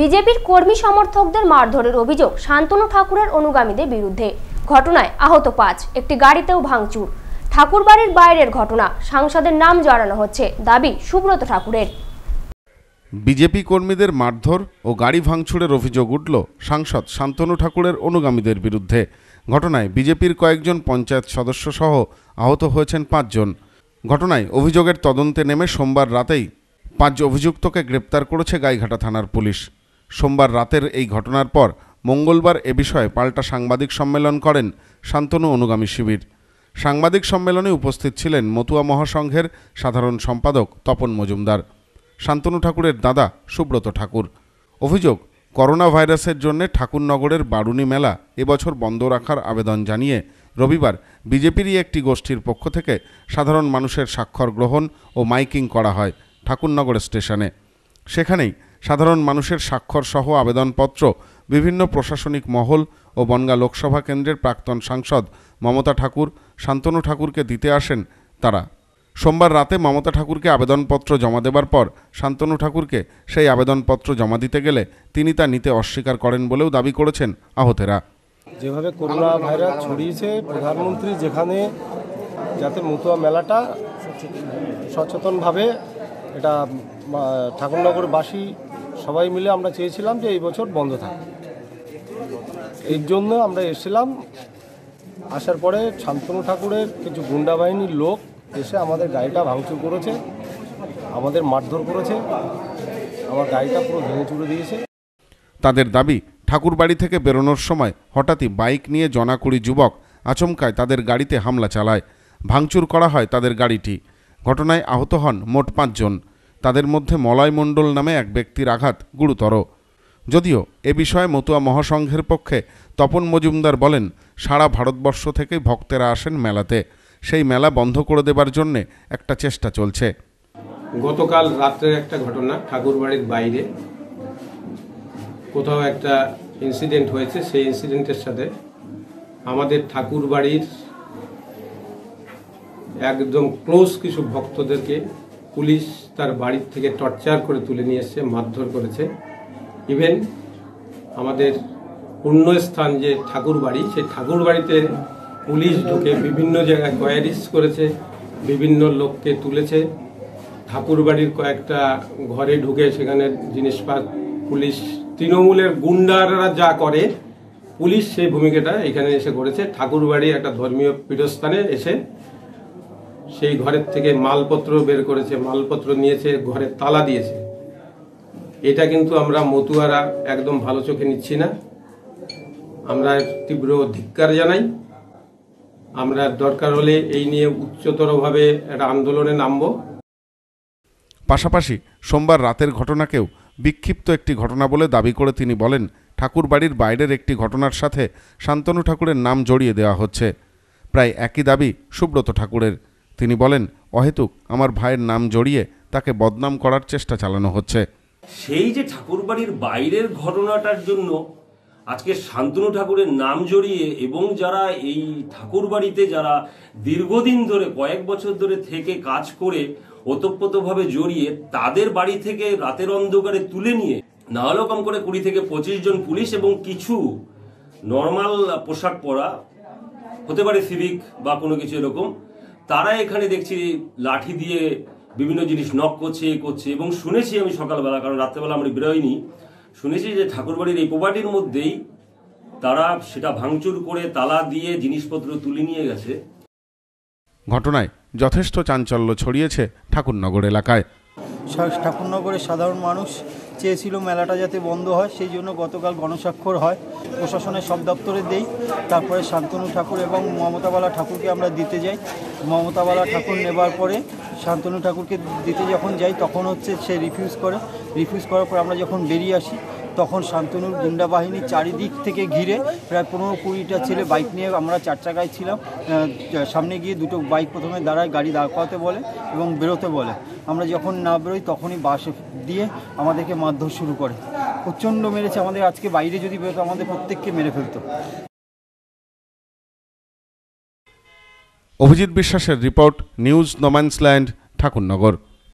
বিজেপির কর্মী সমর্থকদের মারধরের অভিযোগ শান্তনু ঠাকুরের অনুগামীদের বিরুদ্ধে ঘটনায় আহত পাঁচ একটি গাড়িতেও ভাঙচুর ঠাকুরবাড়ির বাইরের ঘটনা সাংসদের নাম জড়ানো হচ্ছে দাবি সুব্রত ঠাকুরের বিজেপি কর্মীদের মারধর ও গাড়ি ভাঙচুরের অভিযোগ উঠল সাংসদ শান্তনু ঠাকুরের অনুগামীদের বিরুদ্ধে ঘটনায় বিজেপির কয়েকজন পঞ্চায়েত সদস্য সহ আহত হয়েছেন পাঁচজন ঘটনায় অভিযোগের তদন্তে নেমে সোমবার রাতেই পাঁচ অভিযুক্তকে গ্রেপ্তার করেছে গাইঘাটা থানার পুলিশ সোমবার রাতের এই ঘটনার পর মঙ্গলবার এ বিষয়ে পাল্টা সাংবাদিক সম্মেলন করেন শান্তনু অনুগামী শিবির সাংবাদিক সম্মেলনে উপস্থিত ছিলেন মতুয়া মহাসংঘের সাধারণ সম্পাদক তপন মজুমদার শান্তনু ঠাকুরের দাদা সুব্রত ঠাকুর অভিযোগ করোনা ভাইরাসের জন্য ঠাকুরনগরের বারুণী মেলা এবছর বন্ধ রাখার আবেদন জানিয়ে রবিবার বিজেপিরই একটি গোষ্ঠীর পক্ষ থেকে সাধারণ মানুষের স্বাক্ষর গ্রহণ ও মাইকিং করা হয় ঠাকুরনগর স্টেশনে সেখানেই সাধারণ মানুষের স্বাক্ষর সহ আবেদনপত্র বিভিন্ন প্রশাসনিক মহল ও বনগা লোকসভা কেন্দ্রের প্রাক্তন সাংসদ মমতা ঠাকুর শান্তনু ঠাকুরকে দিতে আসেন তারা সোমবার রাতে মমতা ঠাকুরকে আবেদনপত্র জমা দেবার পর শান্তনু ঠাকুরকে সেই আবেদনপত্র জমা দিতে গেলে তিনি তা নিতে অস্বীকার করেন বলেও দাবি করেছেন আহতেরা যেভাবে করোনা ভাইরাস ছড়িয়েছে প্রধানমন্ত্রী যেখানে যাতে মতুয়া মেলাটা সচেতনভাবে এটা ঠাকুরনগরবাসী সবাই মিলে আমরা চেয়েছিলাম যে এই বছর বন্ধ থাকে এর জন্য আমরা এসেছিলাম আসার পরে শান্তনু ঠাকুরের কিছু গুন্ডা বাহিনীর লোক এসে আমাদের গাড়িটা ভাঙচুর করেছে আমাদের মারধর করেছে আমার গাড়িটা পুরো ভেঙে চুরে দিয়েছে তাদের দাবি ঠাকুর বাড়ি থেকে বেরোনোর সময় হঠাৎই বাইক নিয়ে জনাকুড়ি যুবক আচমকায় তাদের গাড়িতে হামলা চালায় ভাঙচুর করা হয় তাদের গাড়িটি ঘটনায় আহত হন মোট পাঁচজন তাদের মধ্যে মলয় মণ্ডল নামে এক ব্যক্তির আঘাত গুরুতর যদিও এ বিষয়ে মতুয়া মহাসংঘের পক্ষে তপন মজুমদার বলেন সারা ভারতবর্ষ থেকে ভক্তেরা আসেন মেলাতে সেই মেলা বন্ধ করে দেবার জন্যে একটা চেষ্টা চলছে গতকাল রাত্রের একটা ঘটনা ঠাকুরবাড়ির বাইরে কোথাও একটা ইনসিডেন্ট হয়েছে সেই ইনসিডেন্টের সাথে আমাদের ঠাকুরবাড়ির একদম ক্লোজ কিছু ভক্তদেরকে পুলিশ তার বাড়ির থেকে টর্চার করে তুলে নিয়ে এসছে মারধর করেছে ইভেন আমাদের পূর্ণ স্থান যে ঠাকুর বাড়ি সেই ঠাকুর বাড়িতে পুলিশ ঢুকে বিভিন্ন জায়গায় কোয়ারিস করেছে বিভিন্ন লোককে তুলেছে ঠাকুর বাড়ির কয়েকটা ঘরে ঢুকে সেখানে জিনিসপাত পুলিশ তৃণমূলের গুন্ডারা যা করে পুলিশ সেই ভূমিকাটা এখানে এসে করেছে ঠাকুর বাড়ি একটা ধর্মীয় পীঠস্থানে এসে সেই ঘরের থেকে মালপত্র বের করেছে মালপত্র নিয়েছে ঘরে তালা দিয়েছে এটা কিন্তু আমরা মতুয়ারা একদম ভালো চোখে নিচ্ছি না আমরা তীব্র ধিক্কার জানাই আমরা দরকার হলে এই নিয়ে উচ্চতরভাবে একটা আন্দোলনে নামব পাশাপাশি সোমবার রাতের ঘটনাকেও বিক্ষিপ্ত একটি ঘটনা বলে দাবি করে তিনি বলেন ঠাকুরবাড়ির বাইরের একটি ঘটনার সাথে শান্তনু ঠাকুরের নাম জড়িয়ে দেওয়া হচ্ছে প্রায় একই দাবি সুব্রত ঠাকুরের তিনি বলেন অহেতুক আমার ভাইয়ের নাম জড়িয়ে তাকে বদনাম করার চেষ্টা চালানো হচ্ছে সেই যে ঠাকুরবাড়ির বাইরের ঘটনাটার জন্য আজকে শান্তনু ঠাকুরের নাম জড়িয়ে এবং যারা এই ঠাকুরবাড়িতে যারা দীর্ঘদিন ধরে কয়েক বছর ধরে থেকে কাজ করে ওতপ্রোতভাবে জড়িয়ে তাদের বাড়ি থেকে রাতের অন্ধকারে তুলে নিয়ে নাহলেও কম করে কুড়ি থেকে পঁচিশ জন পুলিশ এবং কিছু নর্মাল পোশাক পরা হতে পারে সিভিক বা কোনো কিছু এরকম তারা এখানে দেখছি লাঠি দিয়ে বিভিন্ন জিনিস নক করছে এ করছে এবং শুনেছি আমি সকালবেলা কারণ রাত্রেবেলা আমরা বেরোয়নি শুনেছি যে ঠাকুরবাড়ির এই প্রপার্টির মধ্যেই তারা সেটা ভাঙচুর করে তালা দিয়ে জিনিসপত্র তুলে নিয়ে গেছে ঘটনায় যথেষ্ট চাঞ্চল্য ছড়িয়েছে ঠাকুরনগর এলাকায় ঠাকুরনগরের সাধারণ মানুষ চেয়েছিল মেলাটা যাতে বন্ধ হয় সেই জন্য গতকাল গণস্বাক্ষর হয় প্রশাসনের সব দপ্তরে দেই তারপরে শান্তনু ঠাকুর এবং মমতাবালা ঠাকুরকে আমরা দিতে যাই মমতাবালা ঠাকুর নেবার পরে শান্তনু ঠাকুরকে দিতে যখন যাই তখন হচ্ছে সে রিফিউজ করে রিফিউজ করার পর আমরা যখন বেরিয়ে আসি তখন শান্তনুর গুন্ডা বাহিনী চারিদিক থেকে ঘিরে প্রায় পনেরো কুড়িটা ছেলে বাইক নিয়ে আমরা চার চাকায় ছিলাম সামনে গিয়ে দুটো বাইক প্রথমে দাঁড়ায় গাড়ি দাঁড় করাতে বলে এবং বেরোতে বলে আমরা যখন না বেরোই তখনই বাস দিয়ে আমাদেরকে মারধর শুরু করে প্রচণ্ড মেরেছে আমাদের আজকে বাইরে যদি বেরোতো আমাদের প্রত্যেককে মেরে ফেলতো অভিজিৎ বিশ্বাসের রিপোর্ট নিউজ নোম্যান্সল্যান্ড ঠাকুরনগর